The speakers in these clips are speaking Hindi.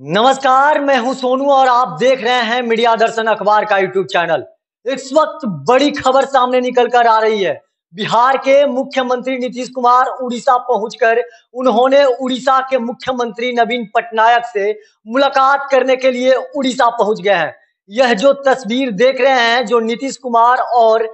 नमस्कार मैं हूं सोनू और आप देख रहे हैं मीडिया दर्शन अखबार का यूट्यूब चैनल इस वक्त बड़ी खबर सामने निकल कर आ रही है बिहार के मुख्यमंत्री नीतीश कुमार उड़ीसा पहुंचकर उन्होंने उड़ीसा के मुख्यमंत्री नवीन पटनायक से मुलाकात करने के लिए उड़ीसा पहुंच गए हैं यह जो तस्वीर देख रहे हैं जो नीतीश कुमार और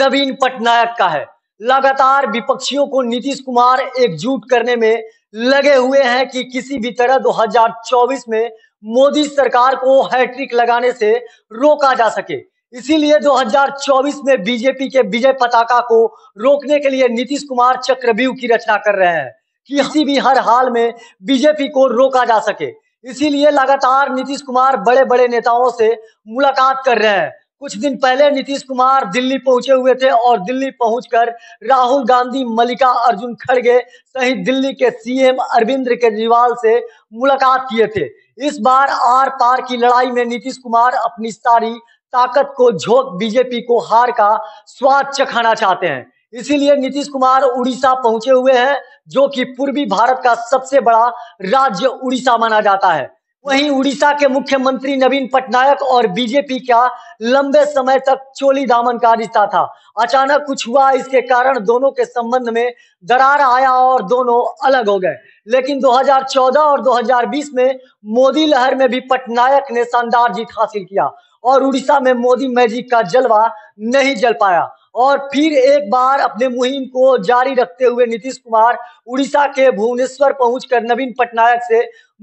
नवीन पटनायक का है लगातार विपक्षियों को नीतीश कुमार एकजुट करने में लगे हुए हैं कि किसी भी तरह 2024 में मोदी सरकार को हैट्रिक लगाने से रोका जा सके इसीलिए 2024 में बीजेपी के विजय पताका को रोकने के लिए नीतीश कुमार चक्रव्यूह की रचना कर रहे हैं कि किसी भी हर हाल में बीजेपी को रोका जा सके इसीलिए लगातार नीतीश कुमार बड़े बड़े नेताओं से मुलाकात कर रहे हैं कुछ दिन पहले नीतीश कुमार दिल्ली पहुंचे हुए थे और दिल्ली पहुंचकर राहुल गांधी मल्लिका अर्जुन खड़गे सहित दिल्ली के सीएम अरविंद केजरीवाल से मुलाकात किए थे इस बार आर पार की लड़ाई में नीतीश कुमार अपनी सारी ताकत को झोंक बीजेपी को हार का स्वाद चखाना चाहते हैं इसीलिए नीतीश कुमार उड़ीसा पहुंचे हुए हैं जो कि पूर्वी भारत का सबसे बड़ा राज्य उड़ीसा माना जाता है वहीं उड़ीसा के मुख्यमंत्री नवीन पटनायक और बीजेपी का लंबे समय तक चोली दामन का रिश्ता था अचानक कुछ हुआ इसके कारण दोनों के संबंध में दरार आया और दोनों अलग हो गए लेकिन 2014 और 2020 में मोदी लहर में भी पटनायक ने शानदार जीत हासिल किया और उड़ीसा में मोदी मैजिक का जलवा नहीं जल पाया और फिर एक बार अपने मुहिम को जारी रखते हुए नीतीश कुमार उड़ीसा के भुवनेश्वर पहुंचकर नवीन पटनायक से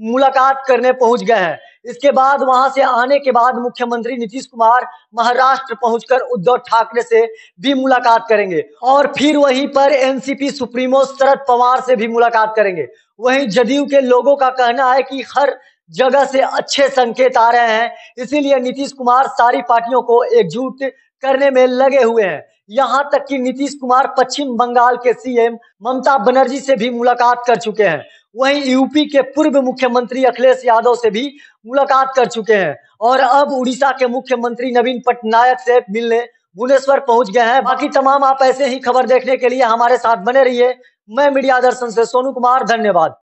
मुलाकात करने पहुंच गए हैं इसके बाद वहां से आने के बाद मुख्यमंत्री नीतीश कुमार महाराष्ट्र पहुंचकर उद्धव ठाकरे से भी मुलाकात करेंगे और फिर वहीं पर एनसीपी सुप्रीमो शरद पवार से भी मुलाकात करेंगे वहीं जदयू के लोगों का कहना है कि हर जगह से अच्छे संकेत आ रहे हैं इसीलिए नीतीश कुमार सारी पार्टियों को एकजुट करने में लगे हुए हैं यहां तक कि नीतीश कुमार पश्चिम बंगाल के सीएम ममता बनर्जी से भी मुलाकात कर चुके हैं वहीं यूपी के पूर्व मुख्यमंत्री अखिलेश यादव से भी मुलाकात कर चुके हैं और अब उड़ीसा के मुख्यमंत्री नवीन पटनायक से मिलने भुवनेश्वर पहुंच गए हैं बाकी तमाम आप ऐसे ही खबर देखने के लिए हमारे साथ बने रहिए मैं मीडिया दर्शन से सोनू कुमार धन्यवाद